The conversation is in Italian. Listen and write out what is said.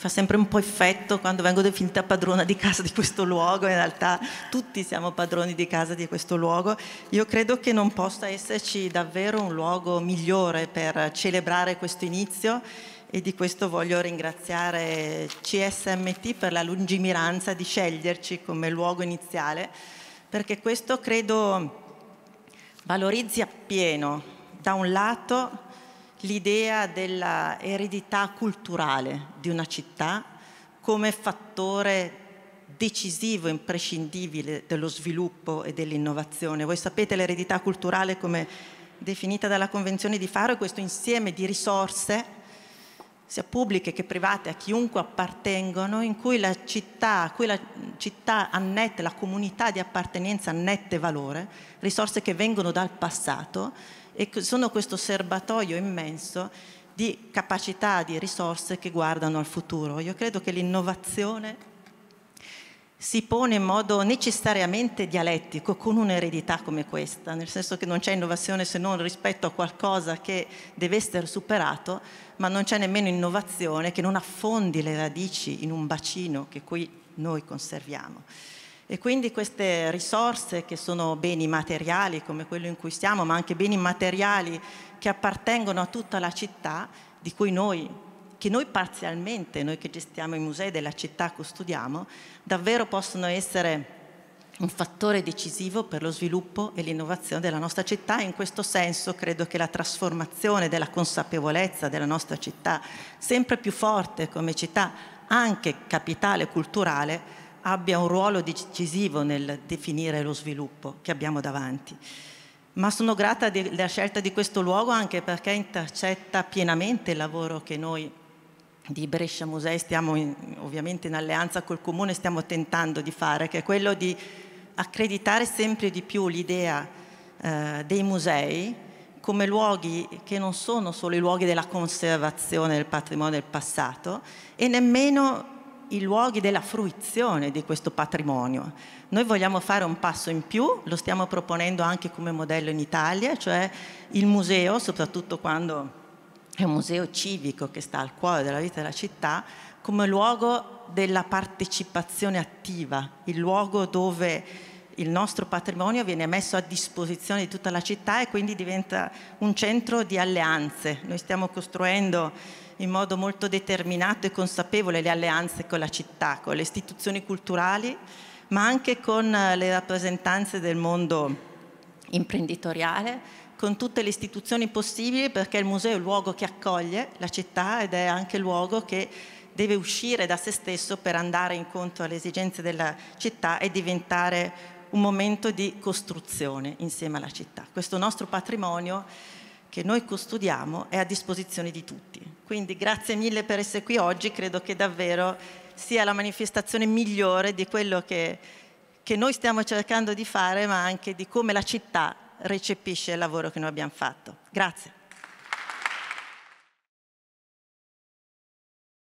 mi fa sempre un po' effetto quando vengo definita padrona di casa di questo luogo, in realtà tutti siamo padroni di casa di questo luogo. Io credo che non possa esserci davvero un luogo migliore per celebrare questo inizio e di questo voglio ringraziare CSMT per la lungimiranza di sceglierci come luogo iniziale, perché questo credo valorizzi appieno, da un lato, l'idea dell'eredità culturale di una città come fattore decisivo, imprescindibile dello sviluppo e dell'innovazione. Voi sapete l'eredità culturale come definita dalla Convenzione di Faro è questo insieme di risorse sia pubbliche che private, a chiunque appartengono, in cui la città, a cui la città annette, la comunità di appartenenza annette valore, risorse che vengono dal passato e sono questo serbatoio immenso di capacità, di risorse che guardano al futuro. Io credo che l'innovazione si pone in modo necessariamente dialettico con un'eredità come questa, nel senso che non c'è innovazione se non rispetto a qualcosa che deve essere superato, ma non c'è nemmeno innovazione che non affondi le radici in un bacino che qui noi conserviamo. E quindi queste risorse che sono beni materiali come quello in cui stiamo, ma anche beni materiali che appartengono a tutta la città, di cui noi che noi parzialmente, noi che gestiamo i musei della città, custodiamo, davvero possono essere un fattore decisivo per lo sviluppo e l'innovazione della nostra città e in questo senso credo che la trasformazione della consapevolezza della nostra città, sempre più forte come città, anche capitale culturale, abbia un ruolo decisivo nel definire lo sviluppo che abbiamo davanti. Ma sono grata della scelta di questo luogo anche perché intercetta pienamente il lavoro che noi di Brescia Musei stiamo in, ovviamente in alleanza col Comune stiamo tentando di fare, che è quello di accreditare sempre di più l'idea eh, dei musei come luoghi che non sono solo i luoghi della conservazione del patrimonio del passato e nemmeno i luoghi della fruizione di questo patrimonio. Noi vogliamo fare un passo in più, lo stiamo proponendo anche come modello in Italia, cioè il museo, soprattutto quando è un museo civico che sta al cuore della vita della città, come luogo della partecipazione attiva, il luogo dove il nostro patrimonio viene messo a disposizione di tutta la città e quindi diventa un centro di alleanze. Noi stiamo costruendo in modo molto determinato e consapevole le alleanze con la città, con le istituzioni culturali, ma anche con le rappresentanze del mondo imprenditoriale, con tutte le istituzioni possibili perché il museo è il luogo che accoglie la città ed è anche il luogo che deve uscire da se stesso per andare incontro alle esigenze della città e diventare un momento di costruzione insieme alla città. Questo nostro patrimonio che noi custodiamo è a disposizione di tutti. Quindi grazie mille per essere qui oggi, credo che davvero sia la manifestazione migliore di quello che, che noi stiamo cercando di fare, ma anche di come la città recepisce il lavoro che noi abbiamo fatto. Grazie.